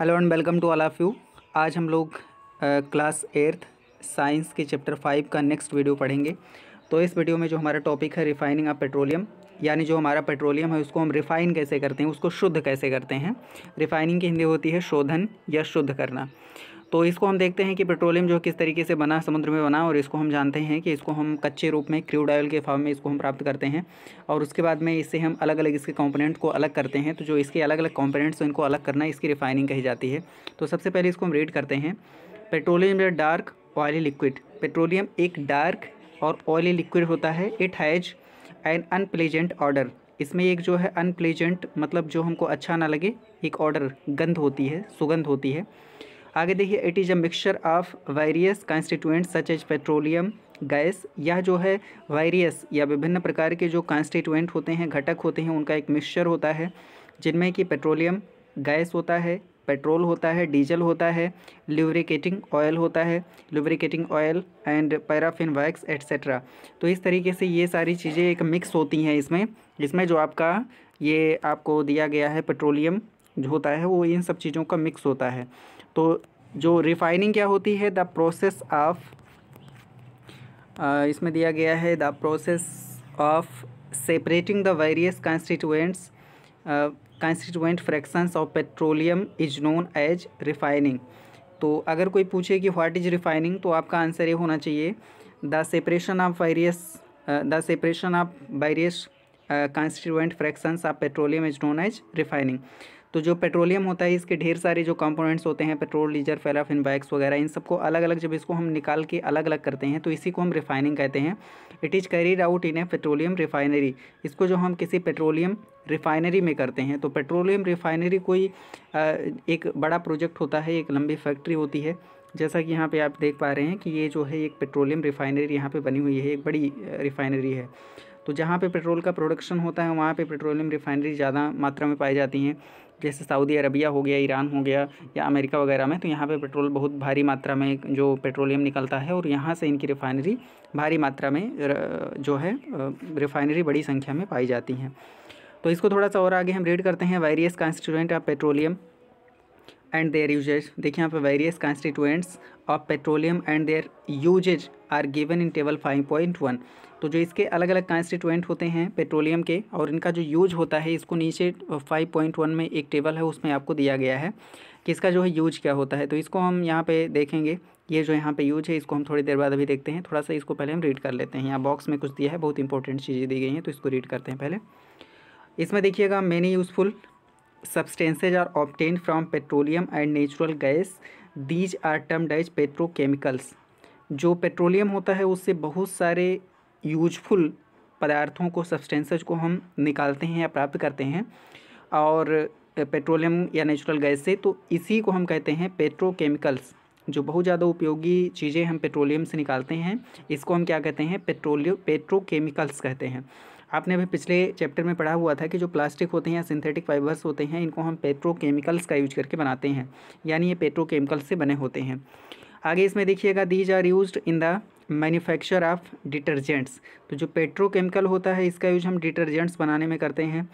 hello and welcome to all of you आज हम लोग क्लास एर्थ साइंस के चैप्टर फाइव का नेक्स्ट वीडियो पढ़ेंगे तो इस वीडियो में जो हमारा टॉपिक है रिफाइनिंग ऑफ पेट्रोलियम यानी जो हमारा पेट्रोलियम है उसको हम रिफ़ाइन कैसे करते हैं उसको शुद्ध कैसे करते हैं रिफ़ाइनिंग की हिंदी होती है शोधन या शुद्ध करना तो इसको हम देखते हैं कि पेट्रोलियम जो किस तरीके से बना समुद्र में बना और इसको हम जानते हैं कि इसको हम कच्चे रूप में क्रूड ऑयल के फॉर्म में इसको हम प्राप्त करते हैं और उसके बाद में इससे हम अलग अलग इसके कॉम्पोनेंट को अलग करते हैं तो जो इसके अलग अलग कॉम्पोनेंट्स इनको अलग करना इसकी रिफाइनिंग कही जाती है तो सबसे पहले इसको हम रीड करते हैं पेट्रोलियम या डार्क ऑयली लिक्विड पेट्रोलियम एक डार्क और ऑयली लिक्विड होता है it has an unpleasant order इसमें एक जो है अनप्लीजेंट मतलब जो हमको अच्छा ना लगे एक ऑर्डर गंध होती है सुगंध होती है आगे देखिए it is a mixture of various constituent such as petroleum gas यह जो है वायरियस या विभिन्न प्रकार के जो कॉन्स्टिट्यूएंट होते हैं घटक होते हैं उनका एक मिक्सचर होता है जिनमें कि पेट्रोलियम गैस होता है पेट्रोल होता है डीजल होता है ल्यूब्रिकेटिंग ऑयल होता है lubricating oil and paraffin wax etcetera तो इस तरीके से ये सारी चीज़ें एक मिक्स होती हैं इसमें जिसमें जो आपका ये आपको दिया गया है पेट्रोलियम जो होता है वो इन सब चीज़ों का मिक्स होता है तो जो रिफाइनिंग क्या होती है द प्रोसेस ऑफ इसमें दिया गया है the process of separating the various constituents constituent fractions of petroleum is known as refining तो अगर कोई पूछे कि व्हाट इज रिफाइनिंग तो आपका आंसर ये होना चाहिए the separation of various the separation of various constituent fraction of petroleum is known as refining तो जो पेट्रोलियम होता है इसके ढेर सारे जो कंपोनेंट्स होते हैं पेट्रोल डीजल फेराफिन वैक्स वगैरह इन सबको अलग अलग जब इसको हम निकाल के अलग अलग करते हैं तो इसी को हम रिफाइनिंग कहते हैं it is carried out in a petroleum refinery इसको जो हम किसी पेट्रोलियम रिफाइनरी में करते हैं तो पेट्रोलियम रिफाइनरी कोई एक बड़ा प्रोजेक्ट होता है एक लंबी फैक्ट्री होती है जैसा कि यहाँ पे आप देख पा रहे हैं कि ये जो है एक पेट्रोलियम रिफाइनरी यहाँ पे बनी हुई है एक बड़ी रिफाइनरी है तो जहाँ पे पेट्रोल का प्रोडक्शन होता है वहाँ पे पेट्रोलियम रिफाइनरी ज़्यादा मात्रा में पाई जाती हैं जैसे सऊदी अरबिया हो गया ईरान हो गया या अमेरिका वगैरह में तो यहाँ पे पेट्रोल बहुत भारी मात्रा में जो पेट्रोलियम निकलता है और यहाँ से इनकी रिफाइनरी भारी मात्रा में जो है रिफाइनरी बड़ी संख्या में पाई जाती हैं तो इसको थोड़ा सा और आगे हम रीड करते हैं various constituent of petroleum and their uses देखिए यहाँ पे various constituents of petroleum and their uses are given in table five point one तो जो इसके अलग अलग कॉन्स्टिट्यूएंट होते हैं पेट्रोलियम के और इनका जो यूज होता है इसको नीचे फाइव पॉइंट वन में एक टेबल है उसमें आपको दिया गया है कि इसका जो है यूज क्या होता है तो इसको हम यहाँ पे देखेंगे ये जो यहाँ पे यूज है इसको हम थोड़ी देर बाद अभी देखते हैं थोड़ा सा इसको पहले हम रीड कर लेते हैं यहाँ बॉक्स में कुछ दिया है बहुत इंपॉर्टेंट चीज़ें दी गई हैं तो इसको रीड करते हैं पहले इसमें देखिएगा many useful substances are obtained from petroleum and natural gas these are termed as petrochemicals जो पेट्रोलियम होता है उससे बहुत सारे यूजफुल पदार्थों को सब्सटेंसेज को हम निकालते हैं या प्राप्त करते हैं और पेट्रोलियम या नेचुरल गैस से तो इसी को हम कहते हैं पेट्रोकेमिकल्स जो बहुत ज़्यादा उपयोगी चीज़ें हम पेट्रोलियम से निकालते हैं इसको हम क्या कहते हैं पेट्रोलियो पेट्रोकेमिकल्स कहते हैं आपने अभी पिछले चैप्टर में पढ़ा हुआ था कि जो प्लास्टिक होते हैं या सिंथेटिक फाइबर्स होते हैं इनको हम पेट्रोकेमिकल्स का यूज करके बनाते हैं यानी ये पेट्रोकेमिकल्स से बने होते हैं आगे इसमें देखिएगा these are use in the manufacture of detergents तो जो पेट्रोकेमिकल होता है इसका यूज हम डिटर्जेंट्स बनाने में करते हैं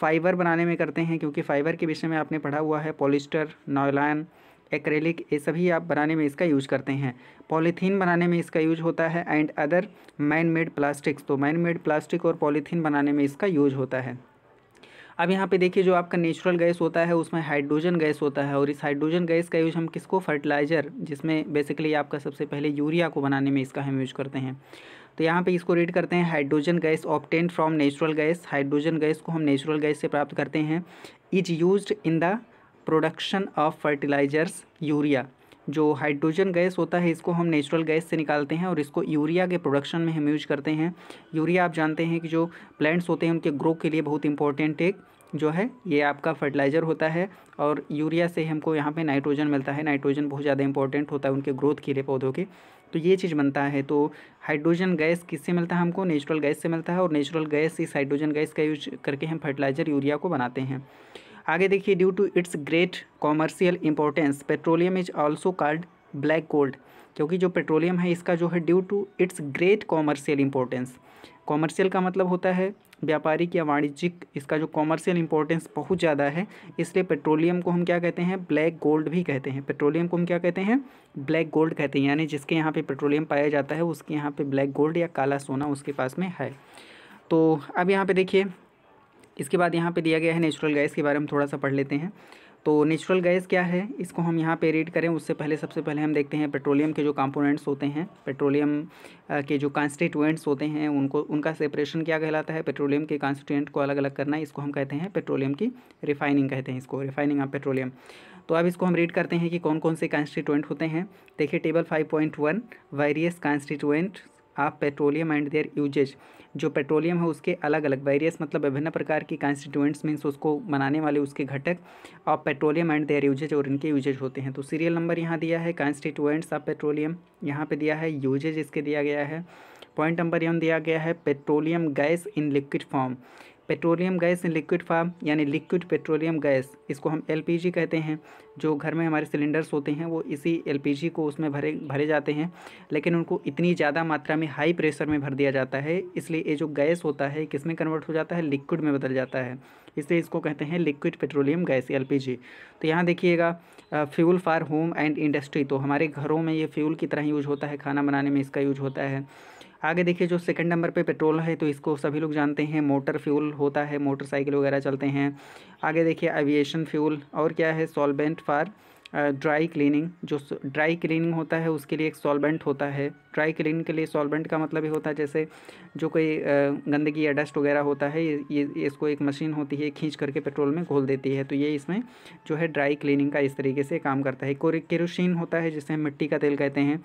फाइबर बनाने में करते हैं क्योंकि फ़ाइबर के विषय में आपने पढ़ा हुआ है पॉलिस्टर नॉयलान एक्रेलिक ये सभी आप बनाने में इसका यूज करते हैं पॉलीथीन बनाने में इसका यूज होता है and other man made plastics तो मैन मेड प्लास्टिक और पॉलीथीन बनाने में इसका यूज होता है अब यहाँ पे देखिए जो आपका नेचुरल गैस होता है उसमें हाइड्रोजन गैस होता है और इस हाइड्रोजन गैस का यूज़ हम किसको फर्टिलाइज़र जिसमें बेसिकली आपका सबसे पहले यूरिया को बनाने में इसका हम यूज़ करते हैं तो यहाँ पे इसको रीड करते हैं hydrogen gas obtained from natural gas hydrogen gas को हम नेचुरल गैस से प्राप्त करते हैं is use in the production of fertilisers urea जो हाइड्रोजन गैस होता है इसको हम नेचुरल गैस से निकालते हैं और इसको यूरिया के प्रोडक्शन में हम यूज करते हैं यूरिया आप जानते हैं कि जो प्लांट्स होते हैं उनके ग्रो के लिए बहुत इंपॉर्टेंट एक जो है ये आपका फर्टिलाइज़र होता है और यूरिया से हमको यहाँ पे नाइट्रोजन मिलता है नाइट्रोजन बहुत ज़्यादा इंपॉर्टेंट होता है उनके ग्रोथ के लिए पौधों के तो ये चीज़ बनता है तो हाइड्रोजन गैस किससे मिलता है हमको नेचुरल गैस से मिलता है और नेचुरल गैस इस हाइड्रोजन गैस का यूज करके हम फर्टिलाइज़र यूरिया को बनाते हैं आगे देखिए due to its great commercial importance petroleum is also called black gold क्योंकि जो पेट्रोलियम है इसका जो है due to its great commercial importance commercial का मतलब होता है व्यापारिक या वाणिज्यिक इसका जो कॉमर्शियल इंपॉर्टेंस बहुत ज़्यादा है इसलिए पेट्रोलियम को हम क्या कहते हैं ब्लैक गोल्ड भी कहते हैं पेट्रोलियम को हम क्या कहते हैं ब्लैक गोल्ड कहते हैं यानी जिसके यहाँ पे पेट्रोलियम पाया जाता है उसके यहाँ पे ब्लैक गोल्ड या काला सोना उसके पास में है तो अब यहाँ पे देखिए इसके बाद यहाँ पे दिया गया है नेचुरल गैस के बारे में थोड़ा सा पढ़ लेते हैं तो नेचुरल गैस क्या है इसको हम यहाँ पे रीड करें उससे पहले सबसे पहले हम देखते हैं पेट्रोलियम के जो कंपोनेंट्स होते हैं पेट्रोलियम के जो कॉन्स्टिट्यूएंट्स होते हैं उनको उनका सेपरेशन क्या कहलाता है पेट्रोलियम के कॉन्स्टिट्यूएंट को अलग अलग करना इसको हम कहते हैं पेट्रोलियम की रिफाइनिंग कहते हैं इसको रिफाइनिंग ऑफ पेट्रोलियम तो अब इसको हम रीड करते हैं कि कौन कौन से कॉन्स्टिट्यूएंट होते हैं देखिए table five point one various constituent आप पेट्रोलियम एंड देयर यूजेज जो पेट्रोलियम है उसके अलग अलग वेरियस मतलब विभिन्न प्रकार की कॉन्स्टिट्यूएंट्स मीन्स उसको बनाने वाले उसके घटक of petroleum and their uses और इनके यूजेज होते हैं तो सीरियल नंबर यहाँ दिया है कॉन्स्टिट्यूएंट्स ऑफ पेट्रोलियम यहाँ पे दिया है यूजेज इसके दिया गया है पॉइंट नंबर यहाँ दिया गया है petroleum gas in liquid form petroleum gas in liquid form यानी लिक्विड पेट्रोलियम गैस इसको हम एलपीजी कहते हैं जो घर में हमारे सिलेंडर्स होते हैं वो इसी एलपीजी को उसमें भरे भरे जाते हैं लेकिन उनको इतनी ज़्यादा मात्रा में हाई प्रेशर में भर दिया जाता है इसलिए ये जो गैस होता है किस में कन्वर्ट हो जाता है लिक्विड में बदल जाता है इसलिए इसको कहते हैं लिक्विड पेट्रोलियम गैस एल तो यहाँ देखिएगा fuel for home and industry तो हमारे घरों में ये फ्यूल की तरह यूज होता है खाना बनाने में इसका यूज होता है आगे देखिए जो सेकंड नंबर पे पेट्रोल है तो इसको सभी लोग जानते हैं मोटर फ्यूल होता है मोटरसाइकिल वगैरह चलते हैं आगे देखिए एविएशन फ्यूल और क्या है सॉल्वेंट फॉर ड्राई क्लीनिंग जो ड्राई क्लीनिंग होता है उसके लिए एक सॉल्वेंट होता है ड्राई क्लीनिंग के लिए सॉल्वेंट का मतलब ये होता है जैसे जो कोई गंदगी या डस्ट वगैरह होता है ये, इसको एक मशीन होती है खींच करके पेट्रोल में घोल देती है तो ये इसमें जो है ड्राई क्लीनिंग का इस तरीके से काम करता है केरोसिन होता है जिसे हम मिट्टी का तेल कहते हैं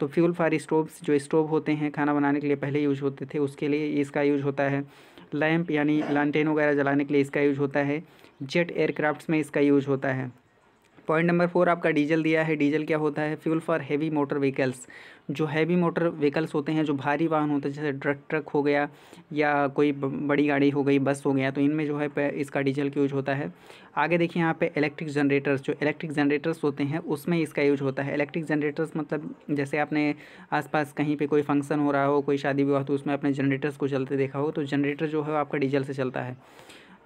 तो फ्यूल फायर स्टोव्स जो स्टोव होते हैं खाना बनाने के लिए पहले यूज होते थे उसके लिए इसका यूज होता है लैंप यानी लालटेन वगैरह जलाने के लिए इसका यूज होता है जेट एयरक्राफ्ट्स में इसका यूज होता है पॉइंट नंबर फोर आपका डीजल दिया है डीजल क्या होता है fuel for heavy motor vehicles जो हैवी मोटर व्हीकल्स होते हैं जो भारी वाहन होते हैं जैसे ट्रक ट्रक हो गया या कोई बड़ी गाड़ी हो गई बस हो गया तो इनमें जो है इसका डीजल का यूज होता है आगे देखिए यहाँ पे इलेक्ट्रिक जनरेटर्स जो इलेक्ट्रिक जनरेटर्स होते हैं उसमें इसका यूज होता है इलेक्ट्रिक जनरेटर्स मतलब जैसे आपने आसपास कहीं पे कोई फंक्शन हो रहा हो कोई शादी विवाह तो उसमें अपने जनरेटर्स को चलते देखा हो तो जनरेटर जो है आपका डीजल से चलता है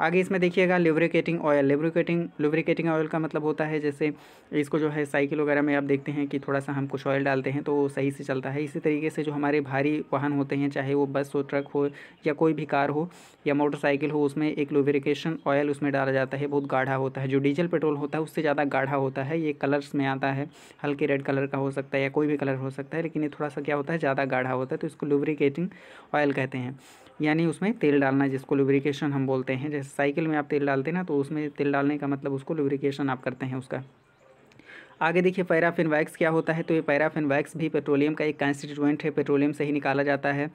आगे इसमें देखिएगा lubricating oil lubricating lubricating oil का मतलब होता है जैसे इसको जो है साइकिल वगैरह में आप देखते हैं कि थोड़ा सा हम कुछ ऑयल डालते हैं तो सही से चलता है इसी तरीके से जो हमारे भारी वाहन होते हैं चाहे वो बस हो ट्रक हो या कोई भी कार हो या मोटरसाइकिल हो उसमें एक लुब्रिकेशन ऑयल उसमें डाला जाता है बहुत गाढ़ा होता है जो डीजल पेट्रोल होता है उससे ज़्यादा गाढ़ा होता है ये कलर्स में आता है हल्के रेड कलर का हो सकता है या कोई भी कलर हो सकता है लेकिन ये थोड़ा सा क्या होता है ज़्यादा गाढ़ा होता है तो इसको लुब्रिकेटिंग ऑयल कहते हैं यानी उसमें तेल डालना जिसको लुब्रिकेशन हम बोलते हैं जैसे साइकिल में आप तेल डालते हैं ना तो उसमें तेल डालने का मतलब उसको लुब्रिकेशन आप करते हैं उसका आगे देखिए पैराफिन वैक्स क्या होता है तो ये पैराफिन वैक्स भी पेट्रोलियम का एक कंस्टिट्यूएंट है पेट्रोलियम से ही निकाला जाता है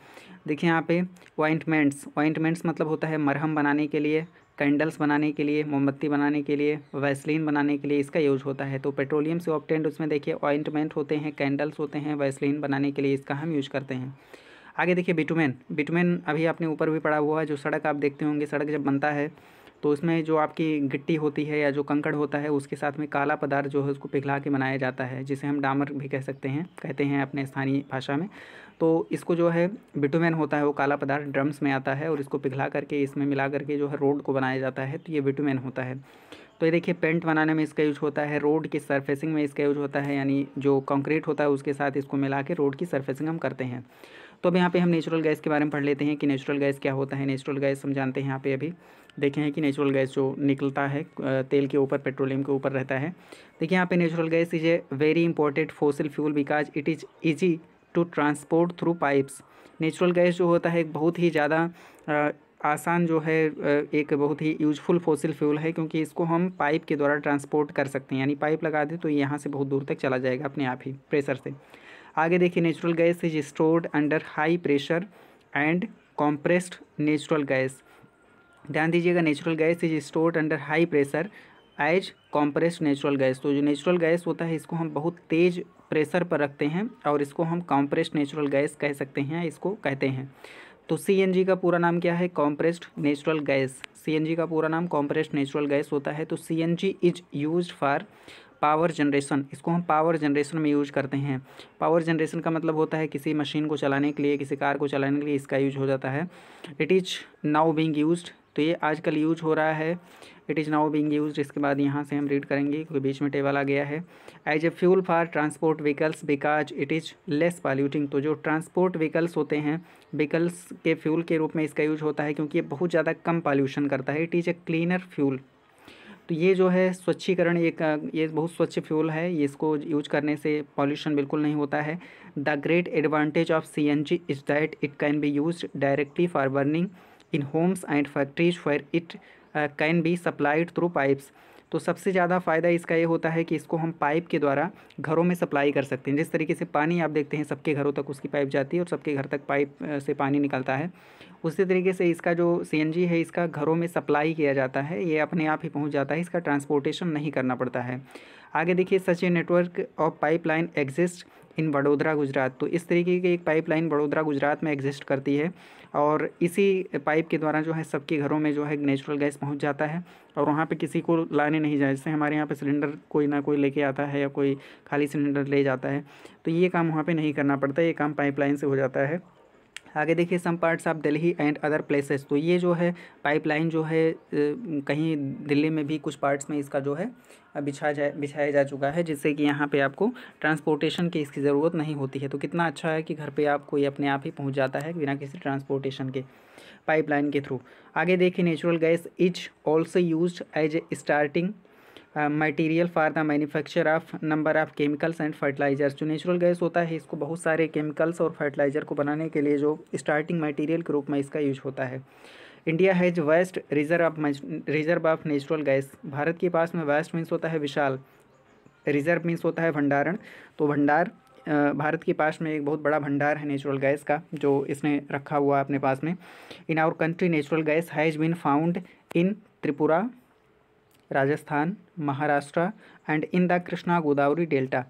देखिए यहाँ पे ऑइंटमेंट्स वाइंटमेंट्स मतलब होता है मरहम बनाने के लिए कैंडल्स बनाने के लिए मोमबत्ती बनाने के लिए वैसलिन बनाने के लिए इसका यूज होता है तो पेट्रोलियम से ऑप्टेंट उसमें देखिए ऑइंटमेंट होते हैं कैंडल्स होते हैं वैसलिन बनाने के लिए इसका हम यूज करते हैं आगे देखिए बिटुमेन बिटुमेन अभी आपने ऊपर भी पड़ा हुआ है जो सड़क आप देखते होंगे सड़क जब बनता है तो उसमें जो आपकी गिट्टी होती है या जो कंकड़ होता है उसके साथ में काला पदार्थ जो है उसको पिघला के बनाया जाता है जिसे हम डामर भी कह सकते हैं कहते हैं अपने स्थानीय भाषा में तो इसको जो है बिटुमेन होता है वो काला पदार्थ ड्रम्स में आता है और इसको पिघला करके इसमें मिला करके जो है रोड को बनाया जाता है तो ये बिटुमेन होता है तो ये देखिए पेंट बनाने में इसका यूज होता है रोड की सरफेसिंग में इसका यूज होता है यानी जो कंक्रीट होता है उसके साथ इसको मिला के रोड की सरफेसिंग हम करते हैं तो अब यहाँ पे हम नेचुरल गैस के बारे में पढ़ लेते हैं कि नेचुरल गैस क्या होता है नेचुरल गैस हम जानते हैं यहाँ पे अभी देखें हैं कि नेचुरल गैस जो निकलता है तेल के ऊपर पेट्रोलियम के ऊपर रहता है देखिए यहाँ पे natural gas is a very important fossil fuel because it is easy to transport through pipes natural gas जो होता है बहुत ही ज़्यादा आसान जो है एक बहुत ही यूजफुल फोसिल फ्यूल है क्योंकि इसको हम पाइप के द्वारा ट्रांसपोर्ट कर सकते हैं यानी पाइप लगा दें तो यहाँ से बहुत दूर तक चला जाएगा अपने आप ही प्रेशर से आगे देखिए natural gas is stored under high pressure and compressed natural gas ध्यान दीजिएगा natural gas is stored under high pressure as compressed natural gas तो जो नेचुरल गैस होता है इसको हम बहुत तेज़ प्रेशर पर रखते हैं और इसको हम कॉम्प्रेस्ड नेचुरल गैस कह सकते हैं इसको कहते हैं तो सी का पूरा नाम क्या है कॉम्प्रेस्ड नेचुरल गैस सी का पूरा नाम कॉम्प्रेस्ड नेचुरल गैस होता है तो C N G is use for power generation इसको हम पावर जनरेशन में यूज करते हैं पावर जनरेशन का मतलब होता है किसी मशीन को चलाने के लिए किसी कार को चलाने के लिए इसका यूज हो जाता है it is now being use तो ये आजकल यूज हो रहा है it is now being use इसके बाद यहाँ से हम रीड करेंगे क्योंकि बीच में टेबल आ गया है as a fuel for transport vehicles because it is less polluting तो जो ट्रांसपोर्ट व्हीकल्स होते हैं व्हीकल्स के फ्यूल के रूप में इसका यूज होता है क्योंकि ये बहुत ज़्यादा कम पॉल्यूशन करता है it is a cleaner fuel तो ये जो है स्वच्छीकरण एक ये बहुत स्वच्छ फ्यूल है इसको यूज करने से पॉल्यूशन बिल्कुल नहीं होता है the great advantage of C N G is that it can be use directly for burning in homes and factories for it can be supplied through pipes तो सबसे ज़्यादा फ़ायदा इसका ये होता है कि इसको हम पाइप के द्वारा घरों में सप्लाई कर सकते हैं जिस तरीके से पानी आप देखते हैं सबके घरों तक उसकी पाइप जाती है और सबके घर तक पाइप से पानी निकलता है उसी तरीके से इसका जो सी है इसका घरों में सप्लाई किया जाता है ये अपने आप ही पहुँच जाता है इसका ट्रांसपोर्टेशन नहीं करना पड़ता है आगे देखिए such a network of pipeline exist in Vadodara Gujarat तो इस तरीके की एक पाइपलाइन वडोदरा गुजरात में एग्जिस्ट करती है और इसी पाइप के द्वारा जो है सबके घरों में जो है नेचुरल गैस पहुँच जाता है और वहाँ पर किसी को लाने नहीं जाए जैसे हमारे यहाँ पर सिलेंडर कोई ना कोई लेके आता है या कोई खाली सिलेंडर ले जाता है तो ये काम वहाँ पर नहीं करना पड़ता ये काम पाइपलाइन से हो जाता है आगे देखिए some parts of Delhi and other places तो ये जो है पाइपलाइन जो है कहीं दिल्ली में भी कुछ पार्ट्स में इसका जो है बिछा जाए बिछाया जा चुका है जिससे कि यहाँ पे आपको ट्रांसपोर्टेशन की इसकी ज़रूरत नहीं होती है तो कितना अच्छा है कि घर पे आप कोई अपने आप ही पहुँच जाता है बिना किसी ट्रांसपोर्टेशन के पाइपलाइन के थ्रू आगे देखिए natural gas is also use as a starting material for the manufacture of number of chemicals and fertilisers जो नेचुरल गैस होता है इसको बहुत सारे केमिकल्स और फर्टिलाइज़र को बनाने के लिए जो स्टार्टिंग मटेरियल के रूप में इसका यूज होता है India has vast reserve of reserve of natural gas Bharat के पास में वेस्ट मीन्स होता है विशाल रिजर्व मीन्स होता है भंडारण तो भंडार भारत के पास में एक बहुत बड़ा भंडार है नेचुरल गैस का जो इसने रखा हुआ है अपने पास में in our country natural gas has been found in Tripura Rajasthan Maharashtra and in the Krishna Godavari delta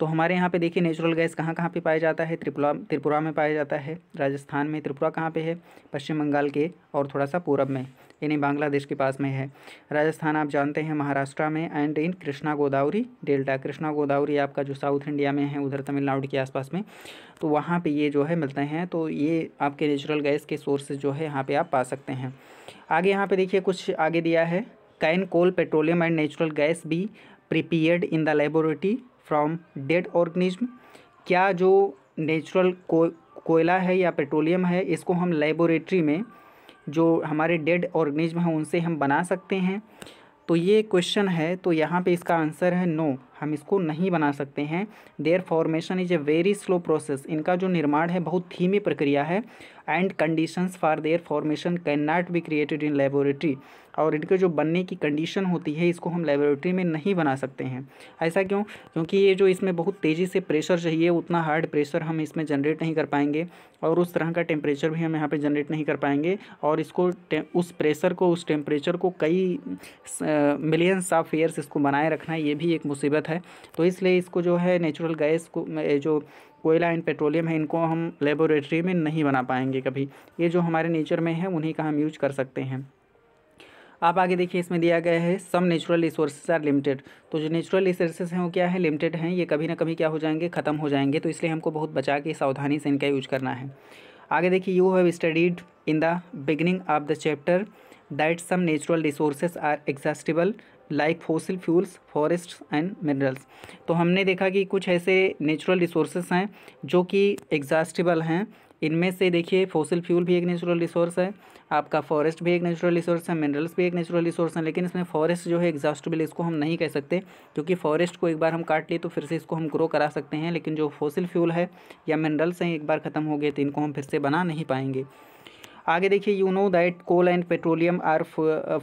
तो हमारे यहाँ पे देखिए नेचुरल गैस कहाँ कहाँ पे पाया जाता है त्रिपुरा त्रिपुरा में पाया जाता है राजस्थान में त्रिपुरा कहाँ पे है पश्चिम बंगाल के और थोड़ा सा पूरब में यानी बांग्लादेश के पास में है राजस्थान आप जानते हैं महाराष्ट्र में and in Krishna Godavari delta Krishna Godavari आपका जो साउथ इंडिया में है उधर तमिलनाडु के आसपास में तो वहाँ पर ये जो है मिलते हैं तो ये आपके नेचुरल गैस के सोर्सेज जो है यहाँ पर आप पा सकते हैं आगे यहाँ पर देखिए कुछ आगे दिया है can coal petroleum and natural gas भी prepared in the laboratory from dead organism क्या जो नेचुरल को कोयला है या पेट्रोलियम है इसको हम लेबोरेटरी में जो हमारे डेड ऑर्गेनिज्म हैं उनसे हम बना सकते हैं तो ये क्वेश्चन है तो यहाँ पे इसका आंसर है नो हम इसको नहीं बना सकते हैं their formation is a very slow process इनका जो निर्माण है बहुत धीमी प्रक्रिया है and conditions for their formation can not be created in laboratory और इनके जो बनने की कंडीशन होती है इसको हम लेबोरेटरी में नहीं बना सकते हैं ऐसा क्यों क्योंकि ये जो इसमें बहुत तेज़ी से प्रेशर चाहिए उतना हार्ड प्रेशर हम इसमें जनरेट नहीं कर पाएंगे और उस तरह का टेम्परेचर भी हम यहाँ पर जनरेट नहीं कर पाएंगे और इसको उस प्रेशर को उस टेम्परेचर को कई मिलियंस ऑफ ईयर्स इसको बनाए रखना ये भी एक मुसीबत है है तो इसलिए इसको जो है नेचुरल गैस को जो कोयला एंड पेट्रोलियम है इनको हम लेबोरेटरी में नहीं बना पाएंगे कभी ये जो हमारे नेचर में है उन्हीं का हम यूज कर सकते हैं आप आगे देखिए इसमें दिया गया है some natural resources are limited तो जो नेचुरल रिसोर्सेज हैं वो क्या है लिमिटेड हैं ये कभी ना कभी क्या हो जाएंगे ख़त्म हो जाएंगे तो इसलिए हमको बहुत बचा के सावधानी से इनका यूज करना है आगे देखिए you have studied in the beginning of the chapter that some natural resources are exhaustible like fossil fuels forest and minerals तो हमने देखा कि कुछ ऐसे नेचुरल रिसोर्सेज हैं जो कि एग्जास्टिबल हैं इनमें से देखिए फोसिल फ्यूल भी एक नेचुरल रिसोर्स है आपका फॉरेस्ट भी एक नेचुरल रिसोर्स है मिनरल्स भी एक नेचुरल रिसोर्स है लेकिन इसमें फॉरेस्ट जो है एग्जॉस्टेबल इसको हम नहीं कह सकते क्योंकि फॉरेस्ट को एक बार हम काट लिए तो फिर से इसको हम ग्रो करा सकते हैं लेकिन जो फोसिल फ्यूल है या मिनरल्स हैं एक बार ख़त्म हो गए तो इनको हम फिर से बना नहीं पाएंगे आगे देखिए you know that coal and petroleum are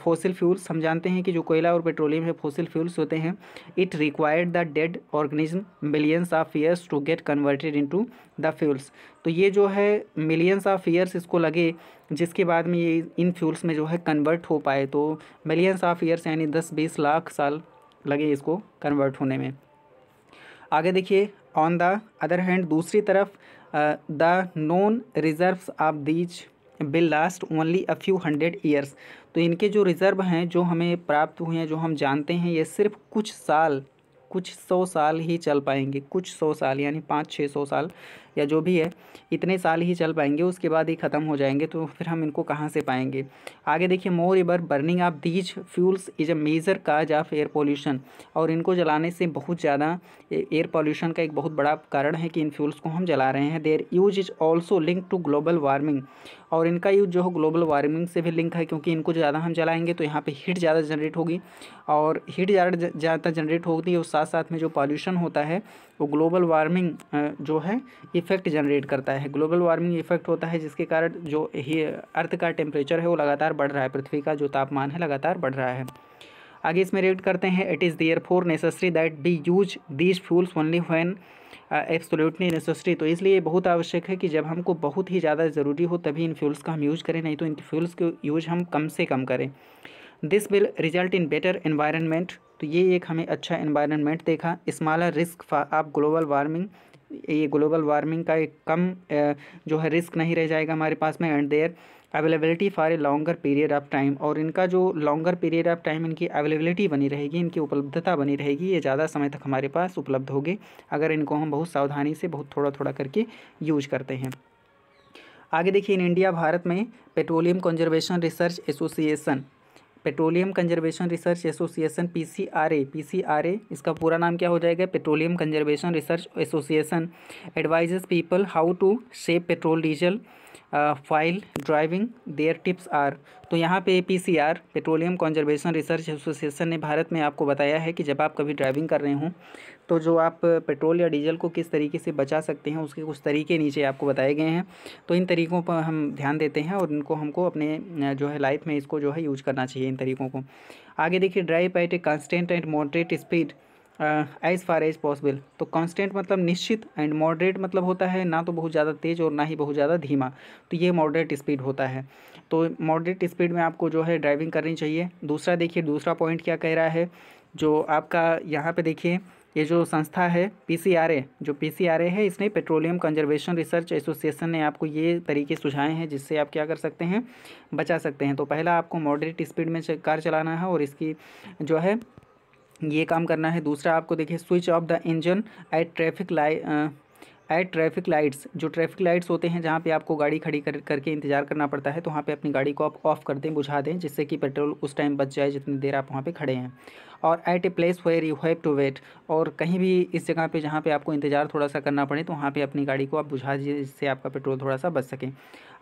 fossil fuels हम जानते हैं कि जो कोयला और पेट्रोलियम है फोसिल फ्यूल्स होते हैं it required the dead organism millions of years to get converted into the fuels तो ये जो है मिलियंस ऑफ ईयर्स इसको लगे जिसके बाद में ये इन फ्यूल्स में जो है कन्वर्ट हो पाए तो मिलियंस ऑफ ईयर्स यानी दस बीस लाख साल लगे इसको कन्वर्ट होने में आगे देखिए ऑन द अदर हैंड दूसरी तरफ the known reserves of these will last only a few hundred years तो इनके जो रिज़र्व हैं जो हमें प्राप्त हुए हैं जो हम जानते हैं ये सिर्फ कुछ साल कुछ सौ साल ही चल पाएंगे कुछ सौ साल यानी पाँच छः सौ साल या जो भी है इतने साल ही चल पाएंगे उसके बाद ही ख़त्म हो जाएंगे तो फिर हम इनको कहाँ से पाएंगे आगे देखिए moreover burning of these fuels is a major cause of air pollution और इनको जलाने से बहुत ज़्यादा एयर पोल्यूशन का एक बहुत बड़ा कारण है कि इन फ्यूल्स को हम जला रहे हैं their use is also link to global warming और इनका यूज जो है ग्लोबल वार्मिंग से भी लिंक है क्योंकि इनको ज़्यादा हम जलाएंगे तो यहाँ पर हीट ज़्यादा जनरेट होगी और हीट ज़्यादा ज़्यादा जनरेट होती है और साथ साथ में जो पॉल्यूशन होता है वो तो ग्लोबल वार्मिंग जो है इफ़ेक्ट जनरेट करता है ग्लोबल वार्मिंग इफ़ेक्ट होता है जिसके कारण जो अर्थ का टेम्परेचर है वो लगातार बढ़ रहा है पृथ्वी का जो तापमान है लगातार बढ़ रहा है आगे इसमें रेड करते हैं it is therefore necessary that we use these fuels only when absolutely necessary तो इसलिए बहुत आवश्यक है कि जब हमको बहुत ही ज़्यादा ज़रूरी हो तभी इन फ्यूल्स का हम यूज़ करें नहीं तो इन फ्यूल्स के यूज़ हम कम से कम करें this will result in better environment तो ये एक हमें अच्छा इन्वायरमेंट देखा स्मॉलर रिस्क आप ग्लोबल वार्मिंग ये ग्लोबल वार्मिंग का एक कम जो है रिस्क नहीं रह जाएगा हमारे पास में and their availability for a longer period of time और इनका जो लॉन्गर पीरियड ऑफ टाइम इनकी अवेलेबिलिटी बनी रहेगी इनकी उपलब्धता बनी रहेगी ये ज़्यादा समय तक हमारे पास उपलब्ध होगी अगर इनको हम बहुत सावधानी से बहुत थोड़ा थोड़ा करके यूज करते हैं आगे देखिए इन इंडिया भारत में petroleum conservation research association petroleum conservation research association P C R A P C R A इसका पूरा नाम क्या हो जाएगा petroleum conservation research association advises people how to save petrol diesel while driving their tips are तो यहाँ पे PCR petroleum conservation research association ने भारत में आपको बताया है कि जब आप कभी ड्राइविंग कर रहे हों तो जो आप पेट्रोल या डीजल को किस तरीके से बचा सकते हैं उसके कुछ तरीके नीचे आपको बताए गए हैं तो इन तरीकों पर हम ध्यान देते हैं और इनको हमको अपने जो है लाइफ में इसको जो है यूज करना चाहिए इन तरीकों को आगे देखिए drive at a constant and moderate speed as far as possible तो कांस्टेंट मतलब निश्चित एंड मॉडरेट मतलब होता है ना तो बहुत ज़्यादा तेज़ और ना ही बहुत ज़्यादा धीमा तो ये मॉडरेट स्पीड होता है तो मॉडरेट स्पीड में आपको जो है ड्राइविंग करनी चाहिए दूसरा देखिए दूसरा पॉइंट क्या कह रहा है जो आपका यहाँ पे देखिए ये जो संस्था है पी जो पी है इसने पेट्रोलियम कंजर्वेशन रिसर्च एसोसिएशन ने आपको ये तरीके सुझाए हैं जिससे आप क्या कर सकते हैं बचा सकते हैं तो पहला आपको मॉडरेट स्पीड में कार चलाना है और इसकी जो है ये काम करना है दूसरा आपको देखिए switch off the engine at traffic light at traffic lights जो ट्रैफिक लाइट्स होते हैं जहाँ पे आपको गाड़ी खड़ी कर करके इंतजार करना पड़ता है तो वहाँ पे अपनी गाड़ी को आप ऑफ कर दें बुझा दें जिससे कि पेट्रोल उस टाइम बच जाए जितनी देर आप वहाँ पे खड़े हैं और at a place where you have to wait और कहीं भी इस जगह पे जहाँ पे आपको इंतज़ार थोड़ा सा करना पड़े तो वहाँ पे अपनी गाड़ी को आप बुझा दीजिए जिससे आपका पेट्रोल थोड़ा सा बच सके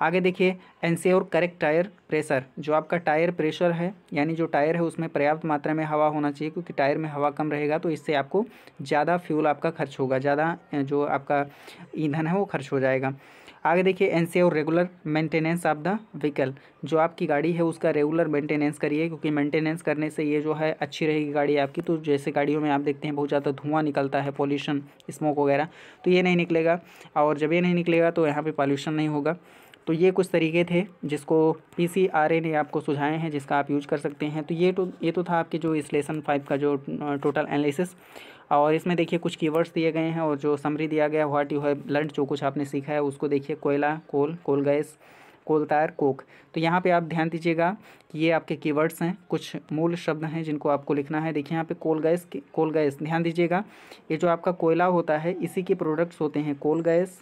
आगे देखिए एनश्योर करेक्ट टायर प्रेशर जो आपका टायर प्रेशर है यानी जो टायर है उसमें पर्याप्त मात्रा में हवा होना चाहिए क्योंकि टायर में हवा कम रहेगा तो इससे आपको ज़्यादा फ्यूल आपका खर्च होगा ज़्यादा जो आपका ईंधन है वो खर्च हो जाएगा आगे देखिए एन और regular maintenance of the vehicle जो आपकी गाड़ी है उसका रेगुलर मेंटेनेंस करिए क्योंकि मेंटेनेंस करने से ये जो है अच्छी रहेगी गाड़ी आपकी तो जैसे गाड़ियों में आप देखते हैं बहुत ज़्यादा धुआं निकलता है पॉल्यूशन स्मोक वगैरह तो ये नहीं निकलेगा और जब ये नहीं निकलेगा तो यहाँ पर पॉल्यूशन नहीं होगा तो ये कुछ तरीके थे जिसको पी सी आर ए ने आपको सुझाए हैं जिसका आप यूज कर सकते हैं तो ये तो ये तो था आपके जो इस लेसन फाइव का जो टोटल एनालिसिस और इसमें देखिए कुछ कीवर्ड्स दिए गए हैं और जो समरी दिया गया व्हाट यू हैव लर्न जो कुछ आपने सीखा है उसको देखिए कोयला कोल कोल गैस कोल तार कोक तो यहाँ पे आप ध्यान दीजिएगा कि ये आपके कीवर्ड्स हैं कुछ मूल शब्द हैं जिनको आपको लिखना है देखिए यहाँ पे कोल गैस कोल गैस ध्यान दीजिएगा ये जो आपका कोयला होता है इसी के प्रोडक्ट्स होते हैं कोल गैस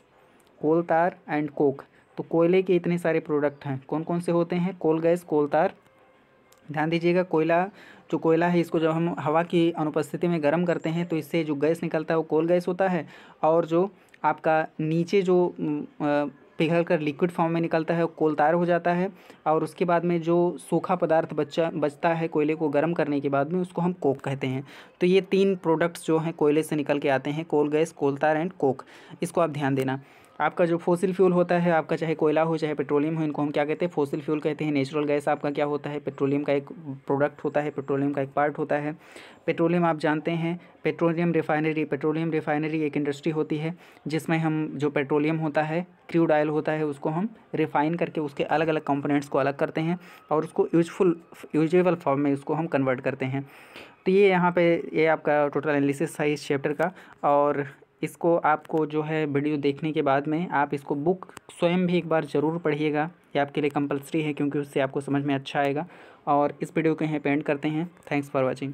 कोल तार एंड कोक तो कोयले के इतने सारे प्रोडक्ट हैं कौन कौन से होते हैं कोल गैस कोल तार ध्यान दीजिएगा कोयला जो कोयला है इसको जब हम हवा की अनुपस्थिति में गर्म करते हैं तो इससे जो गैस निकलता है वो कोल गैस होता है और जो आपका नीचे जो पिघल कर लिक्विड फॉर्म में निकलता है कोल तार हो जाता है और उसके बाद में जो सूखा पदार्थ बचा बचता है कोयले को गर्म करने के बाद में उसको हम कोक कहते हैं तो ये तीन प्रोडक्ट्स जो हैं कोयले से निकल के आते हैं कोल गैस कोल तार एंड कोक इसको आप ध्यान देना आपका जो फोसिल फ्यूल होता है आपका चाहे कोयला हो चाहे पेट्रोलियम हो इनको हम क्या कहते हैं फोसिल फ्यूल कहते हैं नेचुरल गैस आपका क्या होता है पेट्रोलियम का एक प्रोडक्ट होता है पेट्रोलियम का एक पार्ट होता है पेट्रोलियम आप जानते हैं पेट्रोलियम रिफाइनरी पेट्रोलियम रिफाइनरी एक इंडस्ट्री होती है जिसमें हम जो पेट्रोलियम होता है क्रूड ऑयल होता है उसको हम रिफ़ाइन करके उसके अलग अलग कंपोनेंट्स को अलग करते हैं और उसको यूजफुल यूजेबल फॉर्म में उसको हम कन्वर्ट करते हैं तो ये यहाँ पे ये आपका टोटल एनालिसिस था इस चैप्टर का और इसको आपको जो है वीडियो देखने के बाद में आप इसको बुक स्वयं भी एक बार ज़रूर पढ़िएगा ये आपके लिए कंपलसरी है क्योंकि उससे आपको समझ में अच्छा आएगा और इस वीडियो को यहाँ पेंट करते हैं थैंक्स फॉर वॉचिंग